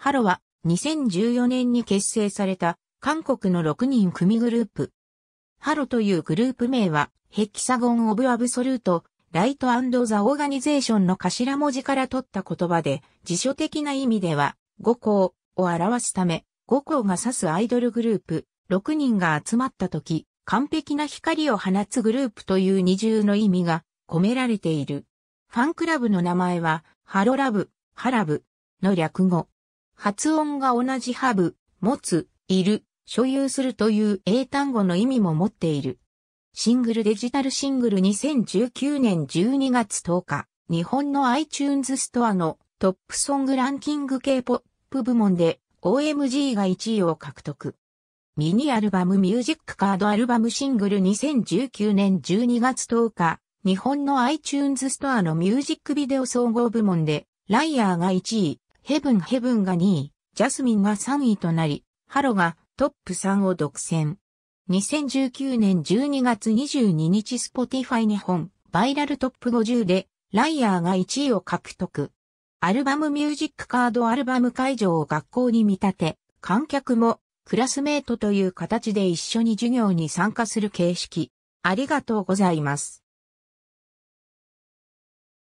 ハロは2014年に結成された韓国の6人組グループ。ハロというグループ名はヘキサゴン・オブ・アブソルート、ライトザ・オーガニゼーションの頭文字から取った言葉で辞書的な意味では五行を表すため五行が指すアイドルグループ6人が集まった時完璧な光を放つグループという二重の意味が込められている。ファンクラブの名前はハロラブ、ハラブの略語。発音が同じハブ、持つ、いる、所有するという英単語の意味も持っている。シングルデジタルシングル2019年12月10日、日本の iTunes ストアのトップソングランキング K-POP 部門で OMG が1位を獲得。ミニアルバムミュージックカードアルバムシングル2019年12月10日、日本の iTunes ストアのミュージックビデオ総合部門で、ライアーが1位、ヘブンヘブンが2位、ジャスミンが3位となり、ハロがトップ3を独占。2019年12月22日スポティファイ日本バイラルトップ50でライアーが1位を獲得。アルバムミュージックカードアルバム会場を学校に見立て、観客もクラスメートという形で一緒に授業に参加する形式。ありがとうございます。